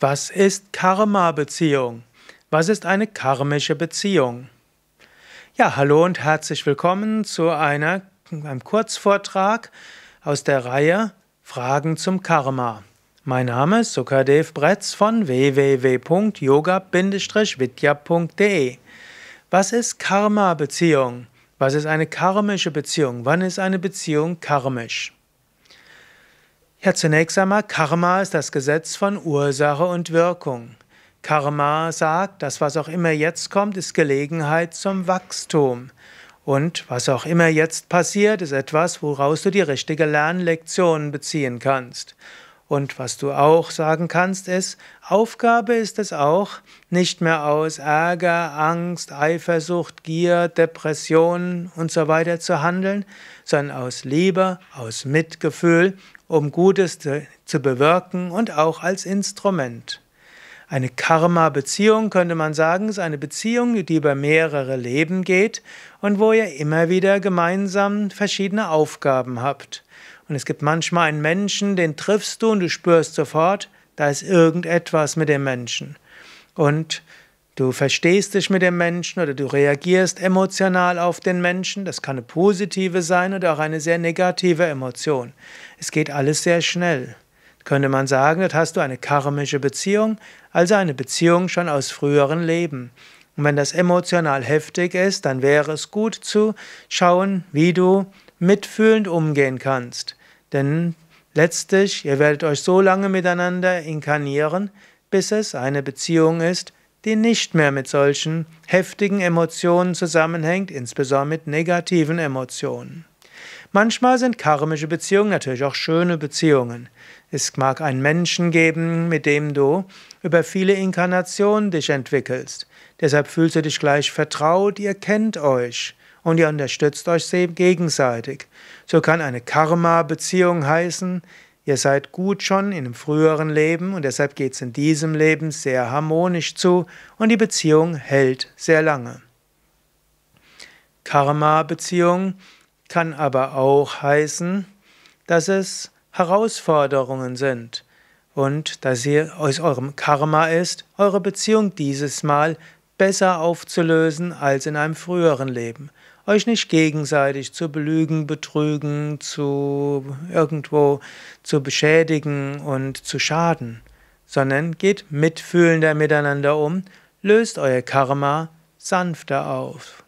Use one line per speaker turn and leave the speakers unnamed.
Was ist Karma-Beziehung? Was ist eine karmische Beziehung? Ja, hallo und herzlich willkommen zu einer, einem Kurzvortrag aus der Reihe Fragen zum Karma. Mein Name ist Sukadev Bretz von www.yoga-vidya.de. Was ist Karma-Beziehung? Was ist eine karmische Beziehung? Wann ist eine Beziehung karmisch? Ja, zunächst einmal, Karma ist das Gesetz von Ursache und Wirkung. Karma sagt, das, was auch immer jetzt kommt, ist Gelegenheit zum Wachstum. Und was auch immer jetzt passiert, ist etwas, woraus du die richtige Lernlektion beziehen kannst. Und was du auch sagen kannst, ist, Aufgabe ist es auch, nicht mehr aus Ärger, Angst, Eifersucht, Gier, Depressionen und so weiter zu handeln, sondern aus Liebe, aus Mitgefühl um Gutes zu, bewirken und auch als Instrument. Eine Karma-Beziehung könnte man sagen, ist eine Beziehung, die über mehrere Leben geht und wo ihr immer wieder gemeinsam verschiedene Aufgaben habt. Und es gibt manchmal einen Menschen, den triffst du und du spürst sofort, da ist irgendetwas mit dem Menschen. Und Du verstehst dich mit dem Menschen oder du reagierst emotional auf den Menschen. Das kann eine positive sein oder auch eine sehr negative Emotion. Es geht alles sehr schnell. Könnte man sagen, dort hast du eine karmische Beziehung, also eine Beziehung schon aus früheren Leben. Und wenn das emotional heftig ist, dann wäre es gut zu schauen, wie du mitfühlend umgehen kannst. Denn letztlich, ihr werdet euch so lange miteinander inkarnieren, bis es eine Beziehung ist, die nicht mehr mit solchen heftigen Emotionen zusammenhängt, insbesondere mit negativen Emotionen. Manchmal sind karmische Beziehungen natürlich auch schöne Beziehungen. Es mag einen Menschen geben, mit dem du über viele Inkarnationen dich entwickelst. Deshalb fühlst du dich gleich vertraut, ihr kennt euch und ihr unterstützt euch gegenseitig. So kann eine Karma-Beziehung heißen, Ihr seid gut schon in einem früheren Leben und deshalb geht es in diesem Leben sehr harmonisch zu und die Beziehung hält sehr lange. Karma-Beziehung kann aber auch heißen, dass es Herausforderungen sind und dass ihr aus eurem Karma ist, eure Beziehung dieses Mal besser aufzulösen als in einem früheren Leben euch nicht gegenseitig zu belügen, betrügen, zu irgendwo zu beschädigen und zu schaden, sondern geht mitfühlender miteinander um, löst euer Karma sanfter auf.